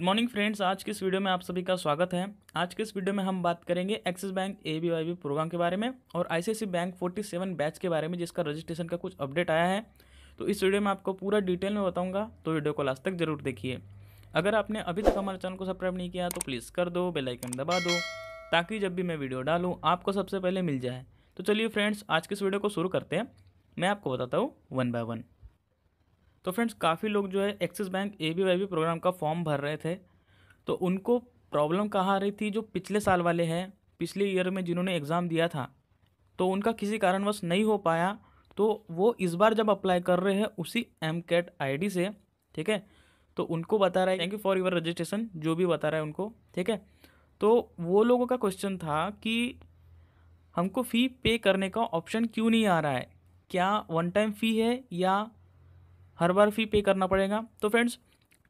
good morning friends आज के इस वीडियो में आप सभी का स्वागत है आज के इस वीडियो में हम बात करेंगे Axis bank A B Y B programme के बारे में और आई बैंक 47 बैच के बारे में जिसका रजिस्ट्रेशन का कुछ अपडेट आया है तो इस वीडियो में आपको पूरा डिटेल में बताऊंगा तो वीडियो को लास्ट तक जरूर देखिए अगर आपने अभी तक हमारे चैनल को सब्सक्राइब नहीं किया तो प्लीज़ कर दो बेलाइकन दबा दो ताकि जब भी मैं वीडियो डालूँ आपको सबसे पहले मिल जाए तो चलिए फ्रेंड्स आज के इस वीडियो को शुरू करते हैं मैं आपको बताता हूँ वन बाय वन तो फ्रेंड्स काफ़ी लोग जो है Axis bank A B Y B programme का फॉर्म भर रहे थे तो उनको प्रॉब्लम कहाँ आ रही थी जो पिछले साल वाले हैं पिछले ईयर में जिन्होंने एग्ज़ाम दिया था तो उनका किसी कारणवश नहीं हो पाया तो वो इस बार जब अप्लाई कर रहे हैं उसी एम कैट आई से ठीक है तो उनको बता रहा है thank you for your registration जो भी बता रहा है उनको ठीक है तो वो लोगों का क्वेश्चन था कि हमको फ़ी पे करने का ऑप्शन क्यों नहीं आ रहा है क्या वन टाइम फ़ी है या हर बार फ़ी पे करना पड़ेगा तो फ्रेंड्स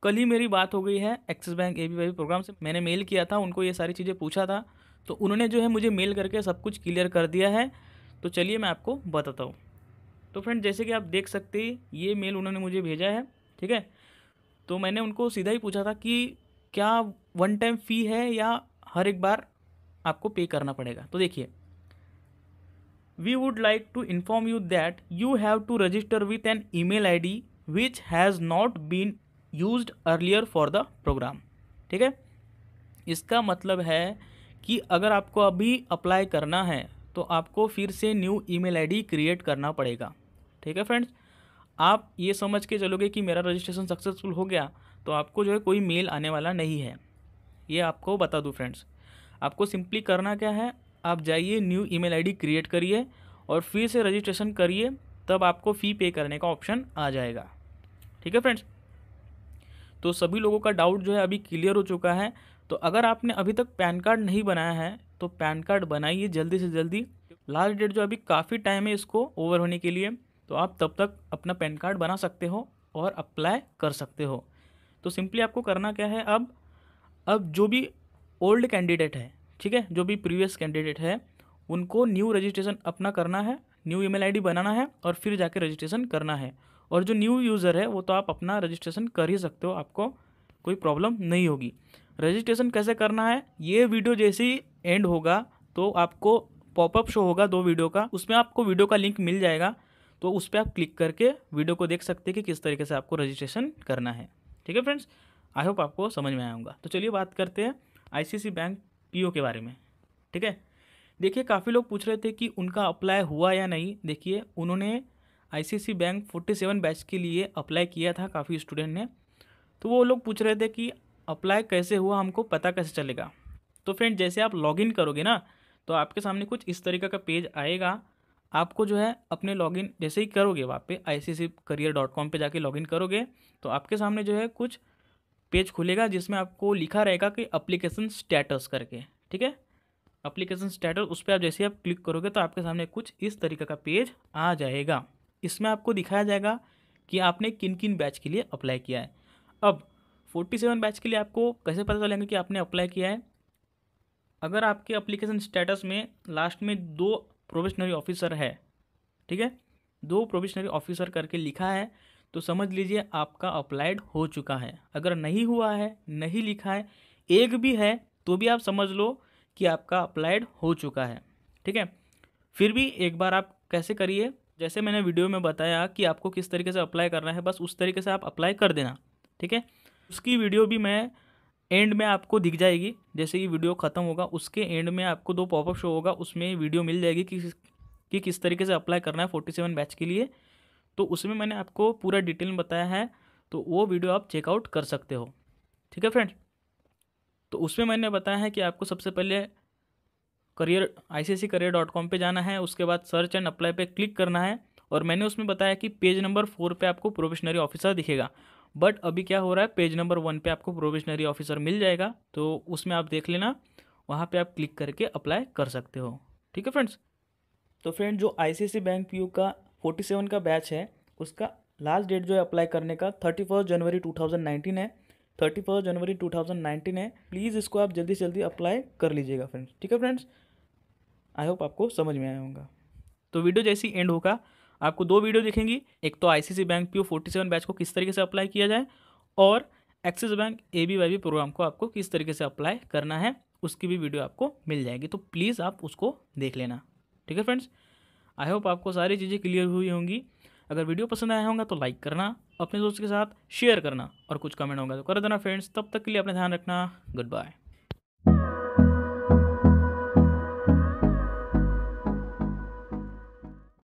कल ही मेरी बात हो गई है Axis bank A B programme से मैंने मेल किया था उनको ये सारी चीज़ें पूछा था तो उन्होंने जो है मुझे मेल करके सब कुछ क्लियर कर दिया है तो चलिए मैं आपको बताता हूँ तो फ्रेंड जैसे कि आप देख सकते ये मेल उन्होंने मुझे भेजा है ठीक है तो मैंने उनको सीधा ही पूछा था कि क्या वन टाइम फ़ी है या हर एक बार आपको पे करना पड़ेगा तो देखिए we would like to inform you that you have to register with an email ID which has not been use earlier for the programme ठीक है इसका मतलब है कि अगर आपको अभी अप्लाई करना है तो आपको फिर से न्यू ईमेल आईडी क्रिएट करना पड़ेगा ठीक है फ्रेंड्स आप ये समझ के चलोगे कि मेरा रजिस्ट्रेशन सक्सेसफुल हो गया तो आपको जो है कोई मेल आने वाला नहीं है ये आपको बता दूँ फ्रेंड्स आपको सिंपली करना क्या है आप जाइए न्यू ईमेल आईडी क्रिएट करिए और फिर से रजिस्ट्रेशन करिए तब आपको फ़ी पे करने का ऑप्शन आ जाएगा ठीक है फ्रेंड्स तो सभी लोगों का डाउट जो है अभी क्लियर हो चुका है तो अगर आपने अभी तक पैन कार्ड नहीं बनाया है तो पैन कार्ड बनाइए जल्दी से जल्दी लास्ट डेट जो अभी काफ़ी टाइम है इसको ओवर होने के लिए तो आप तब तक अपना पैन कार्ड बना सकते हो और अप्लाई कर सकते हो तो सिंपली आपको करना क्या है अब अब जो भी ओल्ड कैंडिडेट है ठीक है जो भी प्रीवियस कैंडिडेट है उनको न्यू रजिस्ट्रेशन अपना करना है न्यू ईमेल आईडी बनाना है और फिर जाके रजिस्ट्रेशन करना है और जो न्यू यूज़र है वो तो आप अपना रजिस्ट्रेशन कर ही सकते हो आपको कोई प्रॉब्लम नहीं होगी रजिस्ट्रेशन कैसे करना है ये वीडियो जैसे ही एंड होगा तो आपको पॉपअप शो होगा दो वीडियो का उसमें आपको वीडियो का लिंक मिल जाएगा तो उस पर आप क्लिक करके वीडियो को देख सकते हैं कि किस तरीके से आपको रजिस्ट्रेशन करना है ठीक है फ्रेंड्स आई होप आपको समझ में आऊँगा तो चलिए बात करते हैं आईसीसी बैंक पीओ के बारे में ठीक है देखिए काफ़ी लोग पूछ रहे थे कि उनका अप्लाई हुआ या नहीं देखिए उन्होंने आईसीसी बैंक 47 बैच के लिए अप्लाई किया था काफ़ी स्टूडेंट ने तो वो लोग पूछ रहे थे कि अप्लाई कैसे हुआ हमको पता कैसे चलेगा तो फ्रेंड जैसे आप लॉगिन करोगे ना तो आपके सामने कुछ इस तरीके का पेज आएगा आपको जो है अपने लॉगिन जैसे ही करोगे वहाँ पे I C C career dot com पर जाके लॉगिन करोगे तो आपके सामने जो है कुछ पेज खुलेगा जिसमें आपको लिखा रहेगा कि अप्लीकेशन स्टेटस करके ठीक है अप्लीकेशन स्टेटस उस पर आप जैसे ही आप क्लिक करोगे तो आपके सामने कुछ इस तरीके का पेज आ जाएगा इसमें आपको दिखाया जाएगा कि आपने किन किन बैच के लिए अप्लाई किया है अब फोर्टी सेवन बैच के लिए आपको कैसे पता चलेंगे कि आपने अप्लाई किया है अगर आपके अप्लीकेशन स्टेटस में लास्ट में दो प्रोबेशनरी ऑफिसर है ठीक है दो प्रोबेशनरी ऑफिसर करके लिखा है तो समझ लीजिए आपका अप्लाइड हो चुका है अगर नहीं हुआ है नहीं लिखा है एक भी है तो भी आप समझ लो कि आपका अप्लाइड हो चुका है ठीक है फिर भी एक बार आप कैसे करिए जैसे मैंने वीडियो में बताया कि आपको किस तरीके से अप्लाई करना है बस उस तरीके से आप अप्लाई कर देना ठीक है उसकी वीडियो भी मैं एंड में आपको दिख जाएगी जैसे कि वीडियो ख़त्म होगा उसके एंड में आपको दो पॉपअप शो होगा उसमें वीडियो मिल जाएगी कि कि किस तरीके से अप्लाई करना है फोर्टी सेवन बैच के लिए तो उसमें मैंने आपको पूरा डिटेल बताया है तो वो वीडियो आप चेकआउट कर सकते हो ठीक है फ्रेंड तो उसमें मैंने बताया है कि आपको सबसे पहले career C career dot com पर जाना है उसके बाद सर्च एंड अप्लाई पे क्लिक करना है और मैंने उसमें बताया कि पेज नंबर फोर पे आपको प्रोबेशनरी ऑफिसर दिखेगा बट अभी क्या हो रहा है पेज नंबर वन पे आपको प्रोबेशनरी ऑफिसर मिल जाएगा तो उसमें आप देख लेना वहाँ पे आप क्लिक करके अप्लाई कर सकते हो ठीक है फ्रेंड्स तो फ्रेंड जो सी बैंक यू का फोर्टी सेवन का बैच है उसका लास्ट डेट जो है अप्लाई करने का thirty first January two thousand nineteen है thirty first January two thousand nineteen है प्लीज़ इसको आप जल्दी से जल्दी अप्लाई कर लीजिएगा फ्रेंड्स ठीक है फ्रेंड्स आई होप आपको समझ में आया होगा तो वीडियो जैसी एंड होगा आपको दो वीडियो दिखेंगी एक तो ICC bank P O forty seven batch को किस तरीके से अप्लाई किया जाए और Axis bank A B Y B programme को आपको किस तरीके से अप्लाई करना है उसकी भी वीडियो आपको मिल जाएगी तो प्लीज़ आप उसको देख लेना ठीक है फ्रेंड्स आई होप आपको सारी चीज़ें क्लियर हुई होंगी अगर वीडियो पसंद आया होगा तो लाइक करना अपने दोस्त के साथ शेयर करना और कुछ कमेंट होगा तो कर देना फ्रेंड्स तब तक के लिए अपना ध्यान रखना गुड बाय